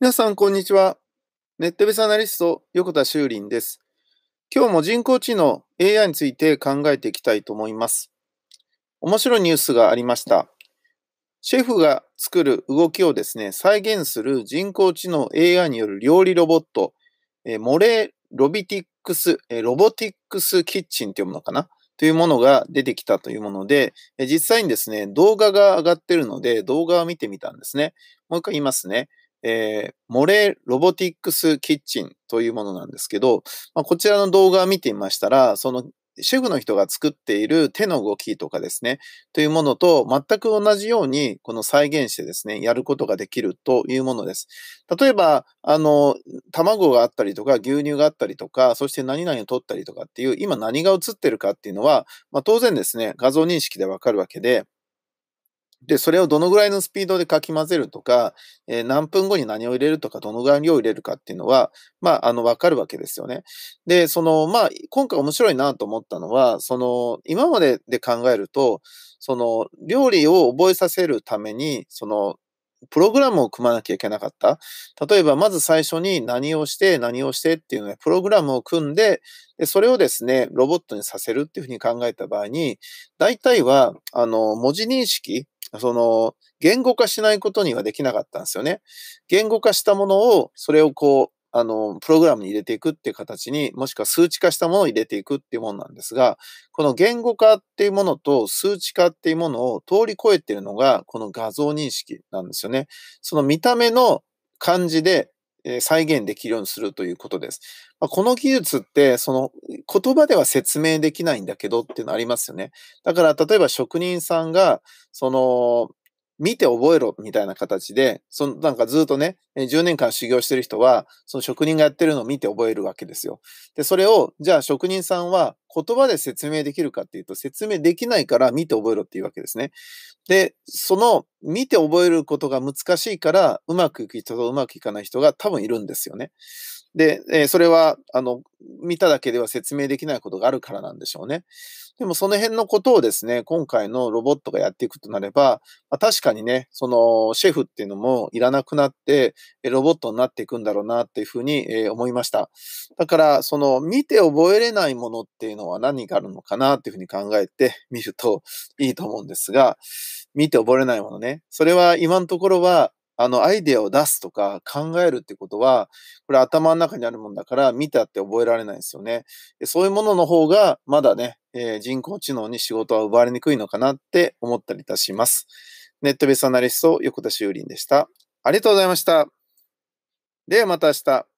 皆さん、こんにちは。ネットベースアナリスト、横田修林です。今日も人工知能 AI について考えていきたいと思います。面白いニュースがありました。シェフが作る動きをですね、再現する人工知能 AI による料理ロボット、えモレロビティックス、えロボティックスキッチンというものかなというものが出てきたというもので、実際にですね、動画が上がってるので、動画を見てみたんですね。もう一回言いますね。えー、モレロボティックスキッチンというものなんですけど、まあ、こちらの動画を見てみましたら、その主婦の人が作っている手の動きとかですね、というものと全く同じようにこの再現してですね、やることができるというものです。例えば、あの、卵があったりとか牛乳があったりとか、そして何々を取ったりとかっていう、今何が映ってるかっていうのは、まあ、当然ですね、画像認識でわかるわけで、で、それをどのぐらいのスピードでかき混ぜるとか、えー、何分後に何を入れるとか、どのぐらいの量を入れるかっていうのは、まあ、あの、わかるわけですよね。で、その、まあ、今回面白いなと思ったのは、その、今までで考えると、その、料理を覚えさせるために、その、プログラムを組まなきゃいけなかった。例えば、まず最初に何をして何をしてっていうので、プログラムを組んでで、それをですね、ロボットにさせるっていうふうに考えた場合に、大体は、あの、文字認識その、言語化しないことにはできなかったんですよね。言語化したものを、それをこう、あの、プログラムに入れていくっていう形に、もしくは数値化したものを入れていくっていうものなんですが、この言語化っていうものと数値化っていうものを通り越えてるのが、この画像認識なんですよね。その見た目の感じで再現できるようにするということです。まこの技術って、その言葉では説明できないんだけどっていうのありますよね。だから例えば職人さんが、その、見て覚えろみたいな形で、そのなんかずっとね、10年間修行してる人は、その職人がやってるのを見て覚えるわけですよ。で、それを、じゃあ職人さんは言葉で説明できるかっていうと、説明できないから見て覚えろっていうわけですね。で、その見て覚えることが難しいから、うまくいく人とうまくいかない人が多分いるんですよね。で、えそれは、あの、見ただけでは説明できないことがあるからなんでしょうね。でもその辺のことをですね、今回のロボットがやっていくとなれば、まあ、確かにね、そのシェフっていうのもいらなくなって、ロボットになっていくんだろうなっていうふうに思いました。だから、その見て覚えれないものっていうののは何があるのかなっていうふうに考えてみるといいと思うんですが、見て覚えれないものね。それは今のところは、あの、アイデアを出すとか考えるってことは、これ頭の中にあるもんだから、見たって覚えられないですよね。そういうものの方が、まだね、えー、人工知能に仕事は奪われにくいのかなって思ったりいたします。ネットベースアナリスト、横田修林でした。ありがとうございました。ではまた明日。